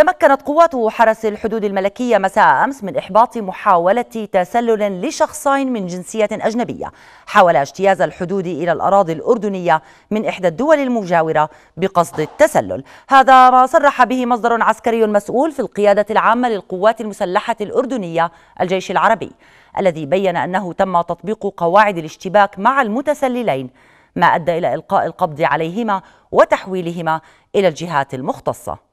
تمكنت قوات حرس الحدود الملكية مساء أمس من إحباط محاولة تسلل لشخصين من جنسية أجنبية حاول اجتياز الحدود إلى الأراضي الأردنية من إحدى الدول المجاورة بقصد التسلل هذا ما صرح به مصدر عسكري مسؤول في القيادة العامة للقوات المسلحة الأردنية الجيش العربي الذي بين أنه تم تطبيق قواعد الاشتباك مع المتسللين ما أدى إلى إلقاء القبض عليهما وتحويلهما إلى الجهات المختصة